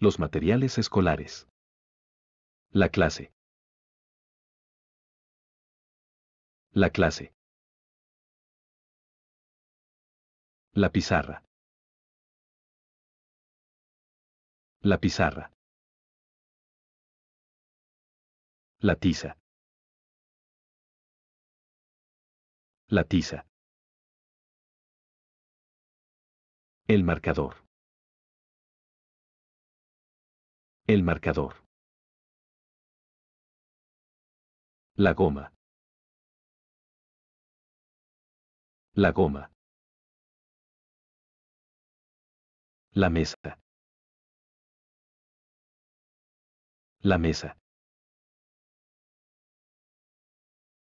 Los materiales escolares. La clase. La clase. La pizarra. La pizarra. La tiza. La tiza. El marcador. El marcador. La goma. La goma. La mesa. La mesa.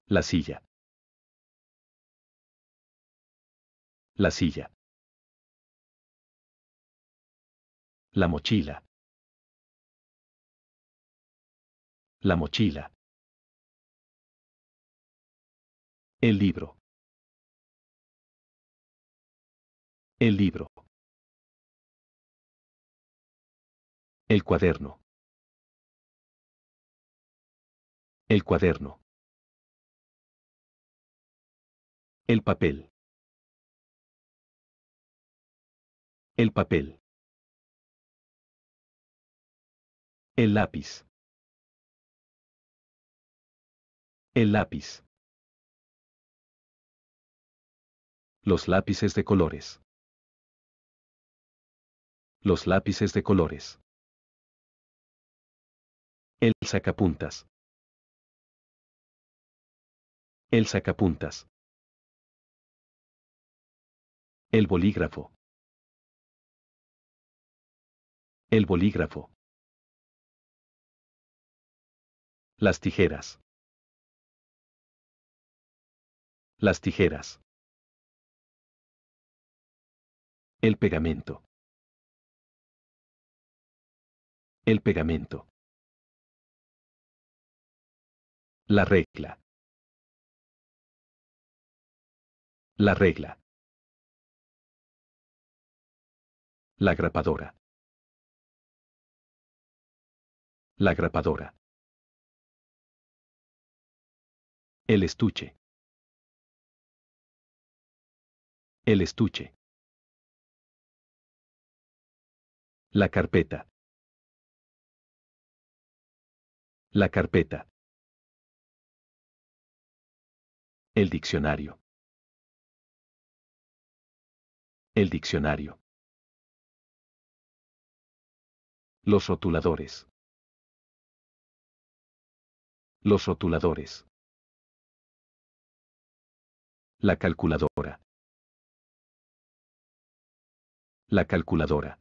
La silla. La silla. La mochila. la mochila. El libro. El libro. El cuaderno. El cuaderno. El papel. El papel. El lápiz. El lápiz. Los lápices de colores. Los lápices de colores. El sacapuntas. El sacapuntas. El bolígrafo. El bolígrafo. Las tijeras. las tijeras. El pegamento. El pegamento. La regla. La regla. La grapadora. La grapadora. El estuche. El estuche. La carpeta. La carpeta. El diccionario. El diccionario. Los rotuladores. Los rotuladores. La calculadora. La calculadora.